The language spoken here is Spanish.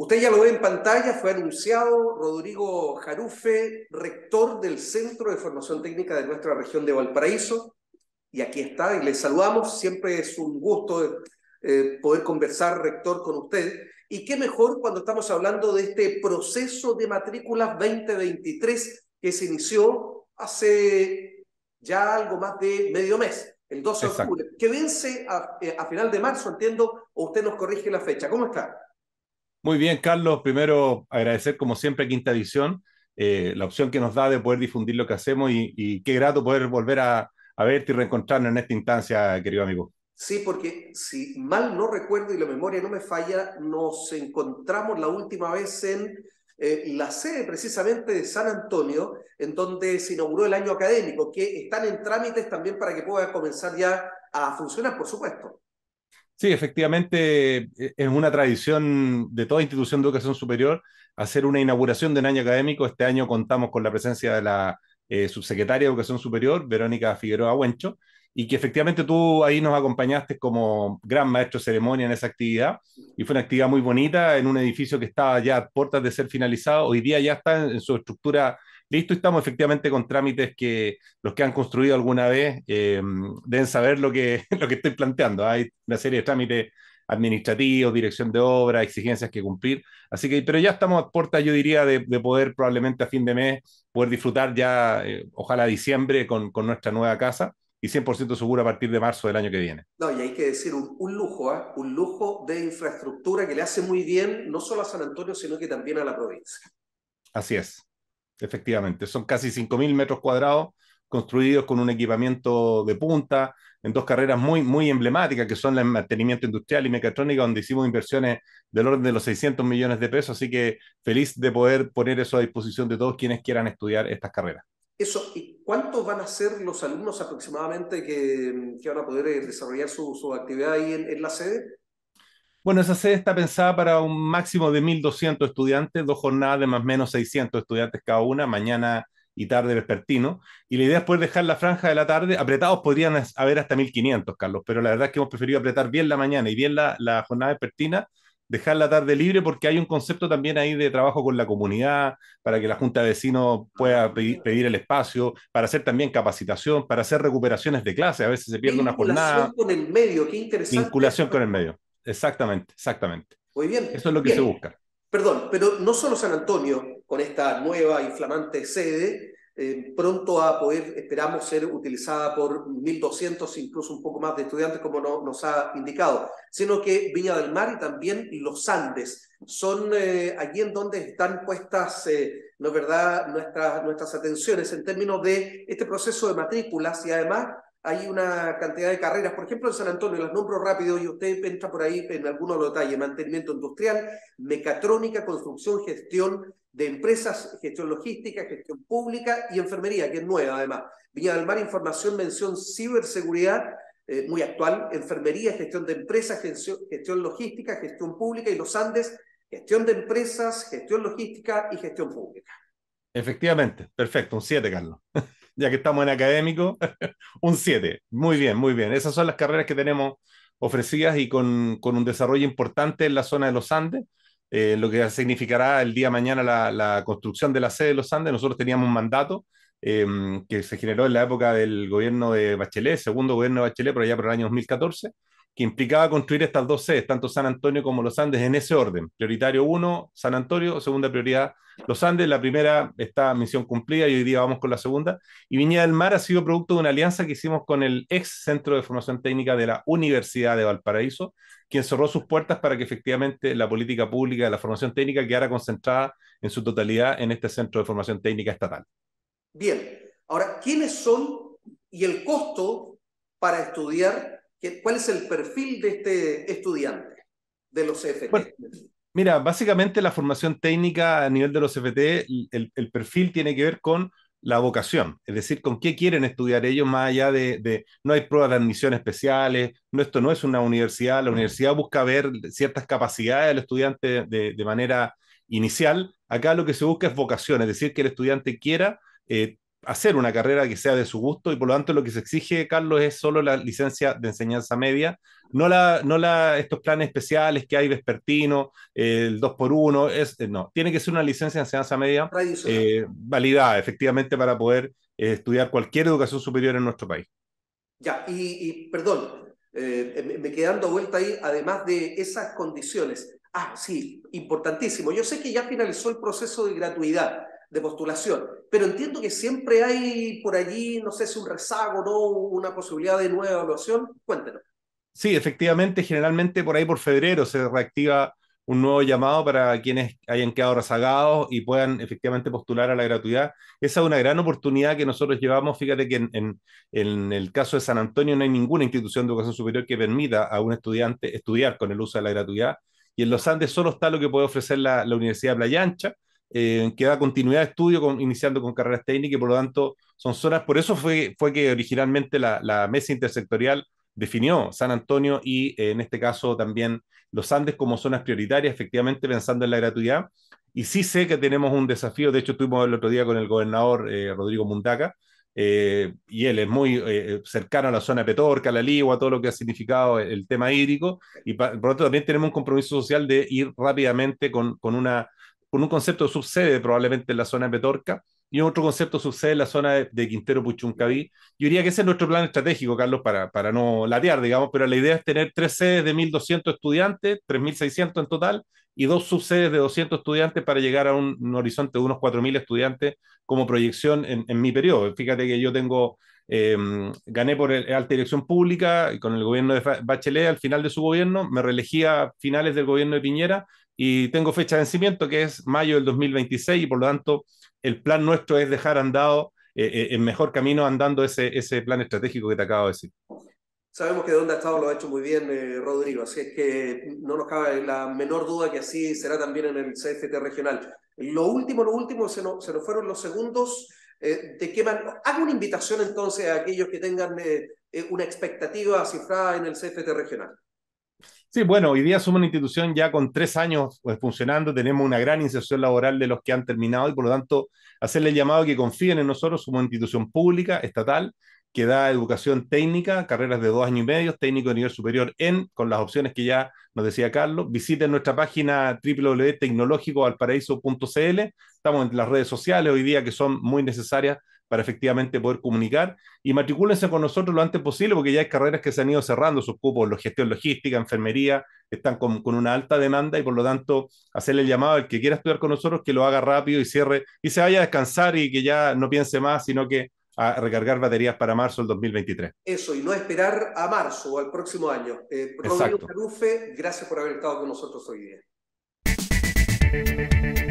Usted ya lo ve en pantalla, fue anunciado Rodrigo Jarufe, rector del Centro de Formación Técnica de nuestra región de Valparaíso. Y aquí está, y le saludamos. Siempre es un gusto eh, poder conversar, rector, con usted. Y qué mejor cuando estamos hablando de este proceso de matrículas 2023 que se inició hace ya algo más de medio mes, el 12 de octubre que vence eh, a final de marzo, entiendo, o usted nos corrige la fecha. ¿Cómo está? Muy bien, Carlos. Primero, agradecer como siempre a Quinta Edición eh, la opción que nos da de poder difundir lo que hacemos y, qué grato poder volver a, verte y reencontrarnos en esta instancia, querido amigo. Sí, porque si mal no recuerdo y la memoria no me falla, nos encontramos la última vez en eh, la sede precisamente de San Antonio, en donde se inauguró el año académico, que están en trámites también para que pueda comenzar ya a funcionar, por supuesto. Sí, efectivamente, e, es una tradición de toda institución de educación superior hacer una inauguración de año académico. Este año contamos con la presencia de la eh, subsecretaria de Educación Superior, Verónica Figueroa Huencho, y que efectivamente tú ahí nos acompañaste como gran maestro ceremonia en esa actividad, y fue una actividad muy bonita en un edificio que estaba ya a puertas de ser finalizado, hoy día ya está en su estructura listo, estamos efectivamente con trámites que los que han construido alguna vez eh, deben saber lo que, lo que estoy planteando. Hay una serie de trámites administrativos, dirección de obra, exigencias que cumplir. Así que, pero ya estamos a puerta, yo diría, de, poder probablemente a fin de mes poder disfrutar ya, eh, ojalá diciembre, con, nuestra nueva casa y 100% seguro a partir de marzo del año que viene. No, y hay que decir un, lujo, ¿ah? un lujo de infraestructura que le hace muy bien no solo a San Antonio, sino que también a la provincia. Así es efectivamente. Son casi 5.000 metros cuadrados construidos con un equipamiento de punta, en dos carreras muy, muy emblemáticas, que son el mantenimiento industrial y mecatrónica, donde hicimos inversiones del orden de los 600 millones de pesos, así que feliz de poder poner eso a disposición de todos quienes quieran estudiar estas carreras. Eso, ¿y cuántos van a ser los alumnos aproximadamente que, que van a poder eh, desarrollar su, actividad ahí en la sede? Bueno, esa sede está pensada para un máximo de 1.200 estudiantes, dos jornadas de más o menos 600 estudiantes cada una, mañana y tarde vespertino. Y la idea es poder dejar la franja de la tarde, apretados podrían haber hasta 1.500, Carlos, pero la verdad es que hemos preferido apretar bien la mañana y bien la, jornada vespertina dejar la tarde libre porque hay un concepto también ahí de trabajo con la comunidad, para que la Junta de Vecinos pueda pedir, el espacio, para hacer también capacitación, para hacer recuperaciones de clase, a veces se pierde una jornada. Vinculación con el medio, qué interesante. Vinculación con el medio. Exactamente, exactamente. Muy bien. Eso es lo que se busca. Perdón, pero no solo San Antonio, con esta nueva y flamante sede, eh, pronto a poder, esperamos, ser utilizada por 1.200, incluso un poco más de estudiantes, como nos ha indicado, sino que Viña del Mar y también los Andes son eh, allí en donde están puestas, eh, ¿no es verdad?, nuestras, nuestras atenciones en términos de este proceso de matrículas y además hay una cantidad de carreras, por ejemplo en San Antonio, las nombro rápido y usted entra por ahí en algunos detalles, mantenimiento industrial, mecatrónica, construcción, gestión de empresas, gestión logística, gestión pública y enfermería, que es nueva además. Viña del Mar, información, mención, ciberseguridad, eh, muy actual, enfermería, gestión de empresas, gestión, gestión logística, gestión pública y los Andes, gestión de empresas, gestión logística y gestión pública. Efectivamente, perfecto, un 7, Carlos. ya que estamos en académico, un 7. Muy bien, muy bien. Esas son las carreras que tenemos ofrecidas y con, con un desarrollo importante en la zona de los Andes, eh, lo que significará el día de mañana la, la, construcción de la sede de los Andes. Nosotros teníamos un mandato em, que se generó en la época del gobierno de Bachelet, segundo gobierno de Bachelet, por allá por el año 2014 que implicaba construir estas dos sedes, tanto San Antonio como los Andes, en ese orden. Prioritario uno, San Antonio, segunda prioridad, los Andes, la primera está misión cumplida y hoy día vamos con la segunda. Y Viña del Mar ha sido producto de una alianza que hicimos con el ex Centro de Formación Técnica de la Universidad de Valparaíso, quien cerró sus puertas para que efectivamente la política pública de la formación técnica quedara concentrada en su totalidad en este Centro de Formación Técnica Estatal. Bien, ahora, ¿quiénes son y el costo para estudiar ¿Cuál es el perfil de este estudiante de los CFT? mira, básicamente la formación técnica a nivel de los CFT, el, perfil tiene que ver con la vocación, es decir, con qué quieren estudiar ellos más allá de, no hay pruebas de admisión especiales, no, esto no es una universidad, la universidad busca ver ciertas capacidades del estudiante de, manera inicial, acá lo que se busca es vocación, es decir, que el estudiante quiera eh, hacer una carrera que sea de su gusto y por lo tanto lo que se exige, Carlos, es solo la licencia de enseñanza media, no, la, no la, estos planes especiales que hay vespertino, eh, el 2x1, es, eh, no, tiene que ser una licencia de enseñanza media eh, validada efectivamente para poder eh, estudiar cualquier educación superior en nuestro país. Ya, y, y perdón, me quedando vuelta ahí, además de esas condiciones. Ah, sí, importantísimo. Yo sé que ya finalizó el proceso de gratuidad de postulación. Pero entiendo que siempre hay por allí, no sé si un rezago, o una posibilidad de nueva evaluación. Cuéntenos. Sí, efectivamente, generalmente por ahí por febrero se reactiva un nuevo llamado para quienes hayan quedado rezagados y puedan efectivamente postular a la gratuidad. Esa es una gran oportunidad que nosotros llevamos. Fíjate que en, el caso de San Antonio no hay ninguna institución de educación superior que permita a un estudiante estudiar con el uso de la gratuidad. Y en los Andes solo está lo que puede ofrecer la, la Universidad de Playa Ancha, eh, que da continuidad de estudio con, iniciando con carreras técnicas y por lo tanto son zonas, por eso fue, fue que originalmente la, mesa intersectorial definió San Antonio y eh, en este caso también los Andes como zonas prioritarias, efectivamente pensando en la gratuidad. Y sí sé que tenemos un desafío, de hecho estuvimos el otro día con el gobernador eh, Rodrigo Mundaca, y él es muy cercano a la zona Petorca, a la Ligua, todo lo que ha significado el, tema hídrico, y por lo tanto también tenemos un compromiso social de ir rápidamente con, con una con un concepto de subsede probablemente en la zona de Petorca y otro concepto subsede en la zona de, Quintero Puchuncaví. Yo diría que ese es nuestro plan estratégico, Carlos, para, para no latear, digamos, pero la idea es tener tres sedes de 1.200 estudiantes, 3.600 en total, y dos subsedes de 200 estudiantes para llegar a un, horizonte de unos 4.000 estudiantes como proyección en, mi periodo. Fíjate que yo tengo, em, gané por alta dirección pública y con el gobierno de Bachelet al final de su gobierno, me reelegí a finales del gobierno de Piñera y tengo fecha de vencimiento que es mayo del 2026 y por lo tanto el plan nuestro es dejar andado eh, eh, en mejor camino andando ese, ese plan estratégico que te acabo de decir. Sabemos que Donde ha estado lo ha hecho muy bien eh, Rodrigo, así es que no nos cabe la menor duda que así será también en el CFT regional. Lo último, lo último, se nos, se nos fueron los segundos. Hago una invitación entonces a aquellos que tengan una expectativa cifrada en el CFT regional. Sí, bueno, hoy día somos una institución ya con tres años pues, funcionando, tenemos una gran inserción laboral de los que han terminado y por lo tanto hacerle el llamado que confíen en nosotros, somos una institución pública, estatal, que da educación técnica, carreras de dos años y medio, técnico de nivel superior en, con las opciones que ya nos decía Carlos. Visiten nuestra página www.tecnológicoalparaíso.cl. estamos en las redes sociales hoy día que son muy necesarias para efectivamente poder comunicar. Y matricúlense con nosotros lo antes posible, porque ya hay carreras que se han ido cerrando, sus cupos, gestión logística, enfermería, están con, una alta demanda y por lo tanto hacerle el llamado al que quiera estudiar con nosotros que lo haga rápido y cierre y se vaya a descansar y que ya no piense más, sino que a recargar baterías para marzo del 2023. Eso, y no esperar a marzo o al próximo año. Eh, Rodrigo gracias por haber estado con nosotros hoy día.